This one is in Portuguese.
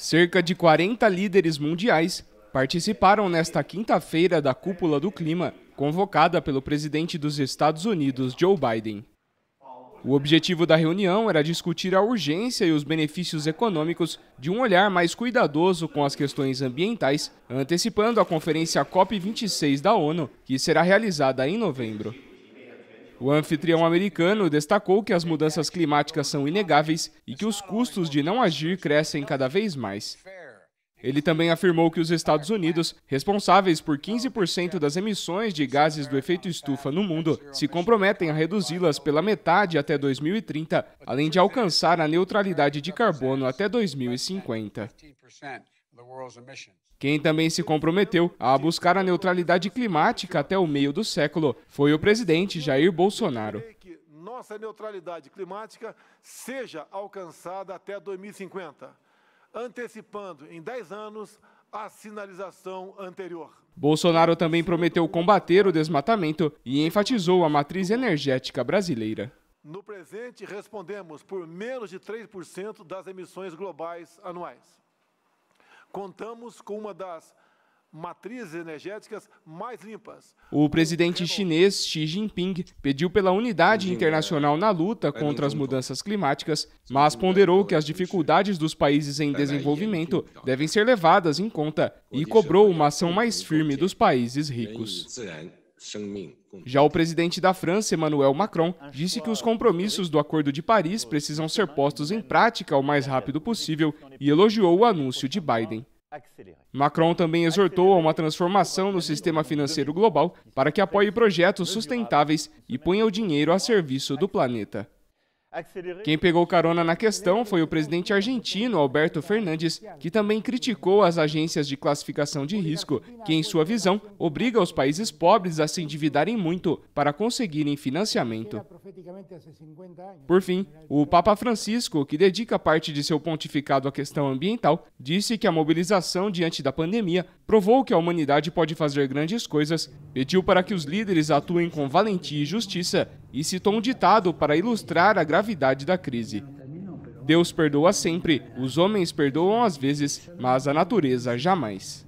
Cerca de 40 líderes mundiais participaram nesta quinta-feira da Cúpula do Clima, convocada pelo presidente dos Estados Unidos, Joe Biden. O objetivo da reunião era discutir a urgência e os benefícios econômicos de um olhar mais cuidadoso com as questões ambientais, antecipando a conferência COP26 da ONU, que será realizada em novembro. O anfitrião americano destacou que as mudanças climáticas são inegáveis e que os custos de não agir crescem cada vez mais. Ele também afirmou que os Estados Unidos, responsáveis por 15% das emissões de gases do efeito estufa no mundo, se comprometem a reduzi-las pela metade até 2030, além de alcançar a neutralidade de carbono até 2050. Quem também se comprometeu a buscar a neutralidade climática até o meio do século foi o presidente Jair Bolsonaro. Que nossa neutralidade climática seja alcançada até 2050, antecipando em 10 anos a sinalização anterior. Bolsonaro também prometeu combater o desmatamento e enfatizou a matriz energética brasileira. No presente, respondemos por menos de 3% das emissões globais anuais contamos com uma das matrizes energéticas mais limpas. O presidente chinês Xi Jinping pediu pela unidade internacional na luta contra as mudanças climáticas, mas ponderou que as dificuldades dos países em desenvolvimento devem ser levadas em conta e cobrou uma ação mais firme dos países ricos. É é. Já o presidente da França, Emmanuel Macron, disse que os compromissos do Acordo de Paris precisam ser postos em prática o mais rápido possível e elogiou o anúncio de Biden. Macron também exortou a uma transformação no sistema financeiro global para que apoie projetos sustentáveis e ponha o dinheiro a serviço do planeta. Quem pegou carona na questão foi o presidente argentino Alberto Fernandes, que também criticou as agências de classificação de risco, que, em sua visão, obriga os países pobres a se endividarem muito para conseguirem financiamento. Por fim, o Papa Francisco, que dedica parte de seu pontificado à questão ambiental, disse que a mobilização diante da pandemia provou que a humanidade pode fazer grandes coisas, pediu para que os líderes atuem com valentia e justiça e citou um ditado para ilustrar a gravidade da crise. Deus perdoa sempre, os homens perdoam às vezes, mas a natureza jamais.